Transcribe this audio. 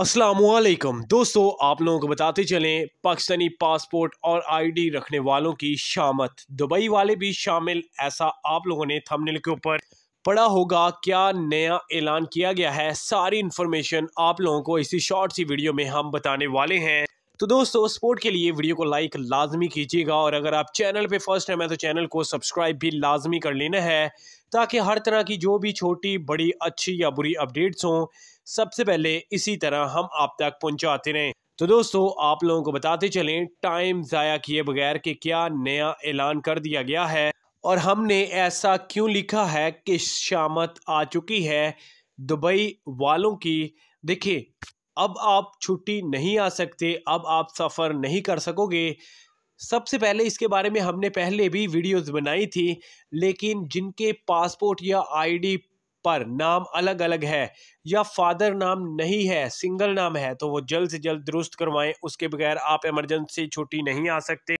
असलकम दोस्तों आप लोगों को बताते चलें पाकिस्तानी पासपोर्ट और आईडी रखने वालों की शामत दुबई वाले भी शामिल ऐसा आप लोगों ने थंबनेल के ऊपर पढ़ा होगा क्या नया ऐलान किया गया है सारी इन्फॉर्मेशन आप लोगों को इसी शॉर्ट सी वीडियो में हम बताने वाले हैं तो दोस्तों सपोर्ट के लिए वीडियो को लाइक लाजमी कीजिएगा और अगर आप चैनल पर फर्स्ट टाइम है तो चैनल को सब्सक्राइब भी लाजमी कर लेना है ताकि हर तरह की जो भी छोटी बड़ी अच्छी या बुरी अपडेट्स हों सबसे पहले इसी तरह हम आप तक पहुँचाते रहें तो दोस्तों आप लोगों को बताते चलें टाइम ज़ाया किए बगैर कि क्या नया ऐलान कर दिया गया है और हमने ऐसा क्यों लिखा है कि शामत आ चुकी है दुबई वालों की देखिए अब आप छुट्टी नहीं आ सकते अब आप सफ़र नहीं कर सकोगे सबसे पहले इसके बारे में हमने पहले भी वीडियोस बनाई थी लेकिन जिनके पासपोर्ट या आईडी पर नाम अलग अलग है या फादर नाम नहीं है सिंगल नाम है तो वो जल्द से जल्द दुरुस्त करवाएं उसके बगैर आप इमरजेंसी छुट्टी नहीं आ सकते